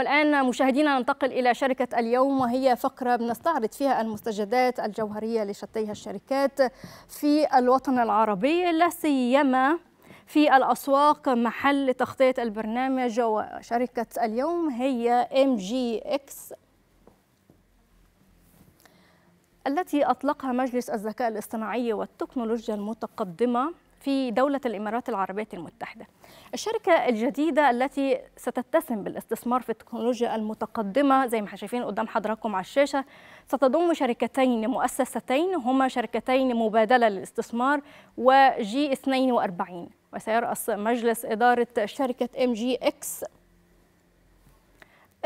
والآن مشاهدينا ننتقل إلى شركة اليوم وهي فقرة بنستعرض فيها المستجدات الجوهرية لشتيها الشركات في الوطن العربي لا سيما في الأسواق محل تغطية البرنامج وشركة اليوم هي ام جي اكس التي أطلقها مجلس الذكاء الاصطناعي والتكنولوجيا المتقدمة في دولة الإمارات العربية المتحدة الشركة الجديدة التي ستتسم بالاستثمار في التكنولوجيا المتقدمة زي ما احنا شايفين قدام حضراتكم على الشاشة ستضم شركتين مؤسستين هما شركتين مبادلة للاستثمار وجي 42 وسيرأس مجلس إدارة شركة ام جي اكس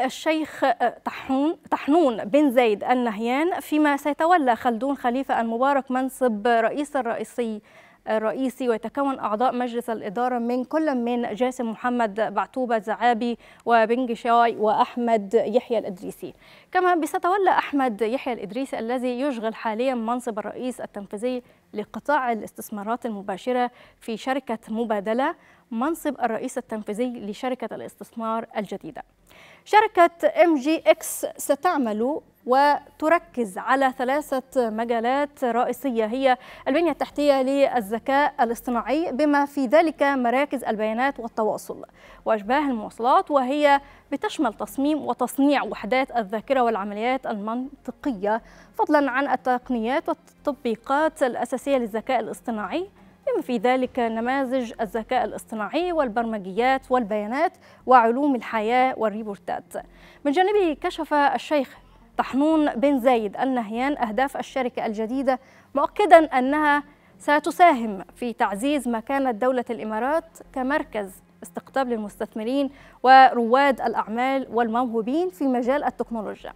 الشيخ طحون طحنون بن زايد النهيان فيما سيتولى خلدون خليفة المبارك منصب رئيس الرئيسي الرئيسي ويتكون أعضاء مجلس الإدارة من كل من جاسم محمد بعتوبة زعابي وبنج شاي وأحمد يحيى الإدريسي كما بيتولى أحمد يحيى الإدريسي الذي يشغل حاليا منصب الرئيس التنفيذي لقطاع الاستثمارات المباشرة في شركة مبادلة منصب الرئيس التنفيذي لشركة الاستثمار الجديدة شركة ام جي اكس ستعمل وتركز على ثلاثة مجالات رئيسية هي البنية التحتية للذكاء الاصطناعي بما في ذلك مراكز البيانات والتواصل وأشباه المواصلات وهي بتشمل تصميم وتصنيع وحدات الذاكرة والعمليات المنطقية فضلا عن التقنيات والتطبيقات الأساسية للذكاء الاصطناعي بما في ذلك نماذج الذكاء الاصطناعي والبرمجيات والبيانات وعلوم الحياة والريبورتات من جانبه كشف الشيخ طحنون بن زايد النهيان أهداف الشركة الجديدة مؤكدا أنها ستساهم في تعزيز مكانة دولة الإمارات كمركز استقطاب للمستثمرين ورواد الأعمال والموهوبين في مجال التكنولوجيا